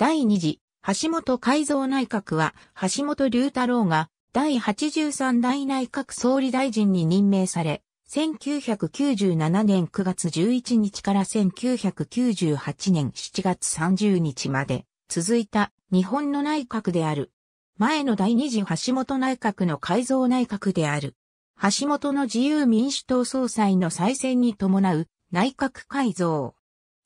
第2次、橋本改造内閣は、橋本龍太郎が、第83代内閣総理大臣に任命され、1997年9月11日から1998年7月30日まで続いた日本の内閣である。前の第二次橋本内閣の改造内閣である。橋本の自由民主党総裁の再選に伴う内閣改造。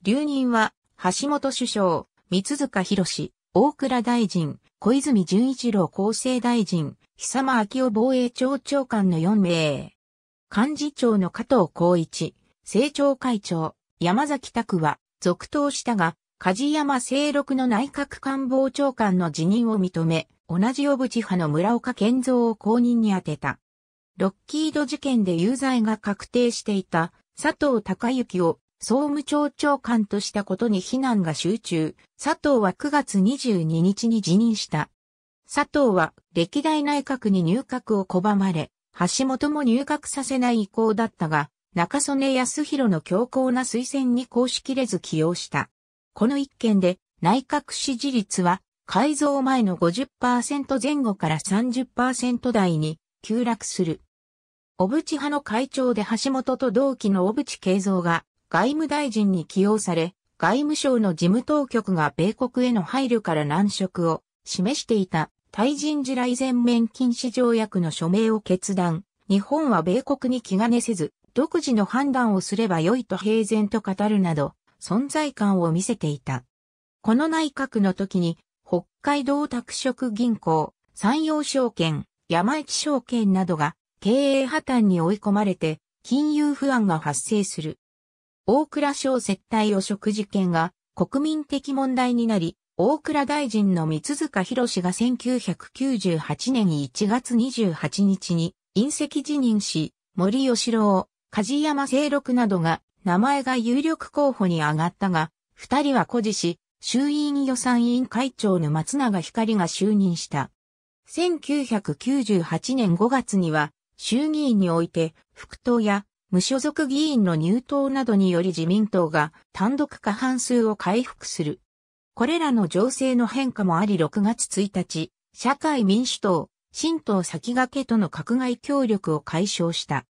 留任は橋本首相、三塚博士、大倉大臣、小泉純一郎厚生大臣、久間昭夫防衛庁長官の4名。幹事長の加藤孝一、政調会長、山崎拓は、続投したが、梶山清六の内閣官房長官の辞任を認め、同じ小渕派の村岡健三を公認に充てた。ロッキード事件で有罪が確定していた佐藤隆之を総務庁長官としたことに非難が集中、佐藤は9月22日に辞任した。佐藤は歴代内閣に入閣を拒まれ、橋本も入閣させない意向だったが、中曽根康弘の強硬な推薦に公式れず起用した。この一件で内閣支持率は改造前の50%前後から30%台に急落する。小渕派の会長で橋本と同期の小渕慶三が外務大臣に起用され、外務省の事務当局が米国への配慮から難色を示していた対人地雷全面禁止条約の署名を決断。日本は米国に気兼ねせず、独自の判断をすれば良いと平然と語るなど、存在感を見せていた。この内閣の時に、北海道拓殖銀行、山陽証券、山市証券などが経営破綻に追い込まれて、金融不安が発生する。大倉省接待汚職事件が国民的問題になり、大倉大臣の三塚博士が1998年1月28日に隕石辞任し、森吉郎、梶山清六などが名前が有力候補に上がったが、二人は誇示し、衆院予算委員会長の松永光が就任した。1998年5月には、衆議院において、副党や無所属議員の入党などにより自民党が単独過半数を回復する。これらの情勢の変化もあり6月1日、社会民主党、新党先駆けとの閣外協力を解消した。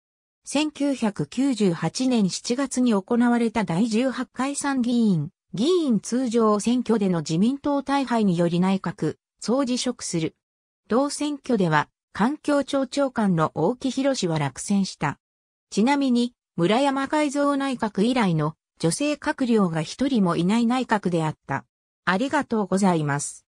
1998年7月に行われた第18回参議院、議員通常選挙での自民党大敗により内閣、総辞職する。同選挙では、環境庁長官の大木博氏は落選した。ちなみに、村山改造内閣以来の女性閣僚が一人もいない内閣であった。ありがとうございます。